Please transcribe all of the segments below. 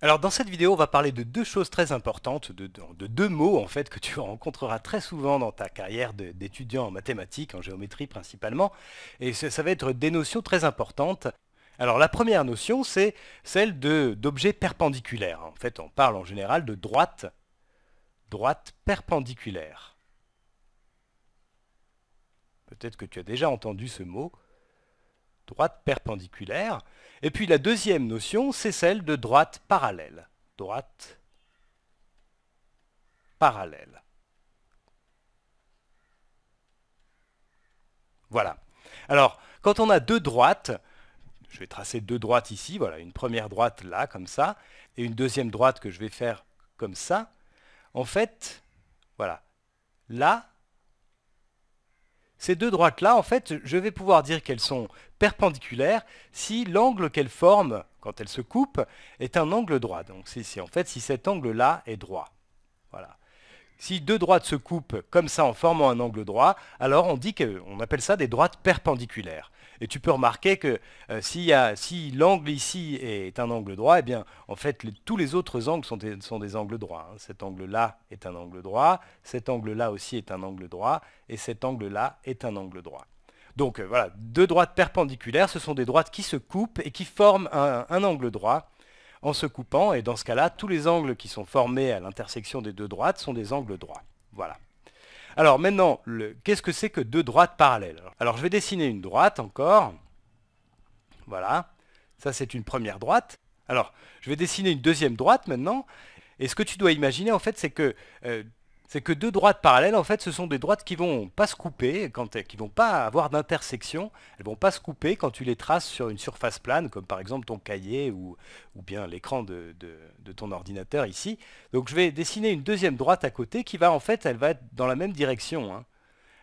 Alors dans cette vidéo, on va parler de deux choses très importantes, de, deux mots en fait que tu rencontreras très souvent dans ta carrière d'étudiant en mathématiques, en géométrie principalement, et ça, va être des notions très importantes. Alors la première notion, c'est celle d'objets perpendiculaires. En fait, on parle en général de droite, droite perpendiculaire. Peut-être que tu as déjà entendu ce mot droite perpendiculaire. Et puis la deuxième notion, c'est celle de droite parallèle. Droite parallèle. Voilà. Alors, quand on a deux droites, je vais tracer deux droites ici, voilà, une première droite là, comme ça, et une deuxième droite que je vais faire comme ça, en fait, voilà, là, ces deux droites-là, en fait, je vais pouvoir dire qu'elles sont perpendiculaires si l'angle qu'elles forment, quand elles se coupent, est un angle droit. Donc c'est en fait si cet angle-là est droit. Voilà. Si deux droites se coupent comme ça en formant un angle droit, alors on dit qu'on appelle ça des droites perpendiculaires. Et tu peux remarquer que euh, si, l'angle ici est un angle droit, eh bien, en fait, tous les autres angles sont des, angles droits. Hein. Cet angle-là est un angle droit, cet angle-là aussi est un angle droit, et cet angle-là est un angle droit. Donc euh, voilà, deux droites perpendiculaires, ce sont des droites qui se coupent et qui forment un angle droit en se coupant, et dans ce cas-là, tous les angles qui sont formés à l'intersection des deux droites sont des angles droits. Voilà. Alors maintenant, qu'est-ce que c'est que deux droites parallèles Alors je vais dessiner une droite encore. Voilà, ça c'est une première droite. Alors, je vais dessiner une deuxième droite maintenant. Et ce que tu dois imaginer en fait, c'est que euh, c'est que deux droites parallèles, en fait, ce sont des droites qui vont pas se couper, quand, ne vont pas avoir d'intersection, elles vont pas se couper quand tu les traces sur une surface plane, comme par exemple ton cahier ou, bien l'écran de, ton ordinateur ici. Donc je vais dessiner une deuxième droite à côté qui va en fait, elle va être dans la même direction. Hein.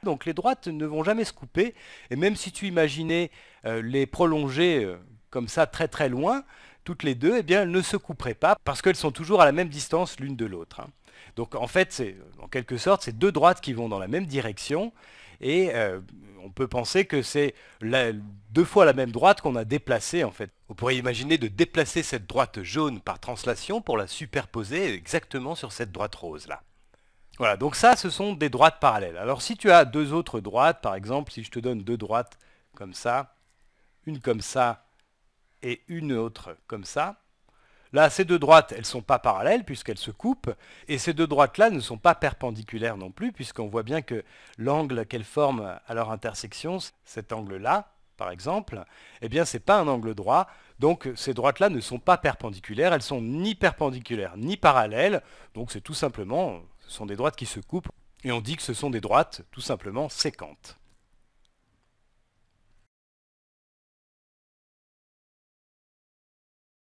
Donc les droites ne vont jamais se couper, et même si tu imaginais euh, les prolonger euh, comme ça très très loin, toutes les deux, eh bien, elles ne se couperaient pas parce qu'elles sont toujours à la même distance l'une de l'autre. Hein. Donc en fait, c'est en quelque sorte, c'est deux droites qui vont dans la même direction. Et euh, on peut penser que c'est deux fois la même droite qu'on a déplacée en fait. On pourrait imaginer de déplacer cette droite jaune par translation pour la superposer exactement sur cette droite rose là. Voilà, donc ça, ce sont des droites parallèles. Alors si tu as deux autres droites, par exemple, si je te donne deux droites comme ça, une comme ça et une autre comme ça, Là, ces deux droites, elles ne sont pas parallèles puisqu'elles se coupent, et ces deux droites-là ne sont pas perpendiculaires non plus, puisqu'on voit bien que l'angle qu'elles forment à leur intersection, cet angle-là, par exemple, eh bien, ce n'est pas un angle droit, donc ces droites-là ne sont pas perpendiculaires, elles sont ni perpendiculaires ni parallèles, donc c'est tout simplement, ce sont des droites qui se coupent, et on dit que ce sont des droites tout simplement séquentes.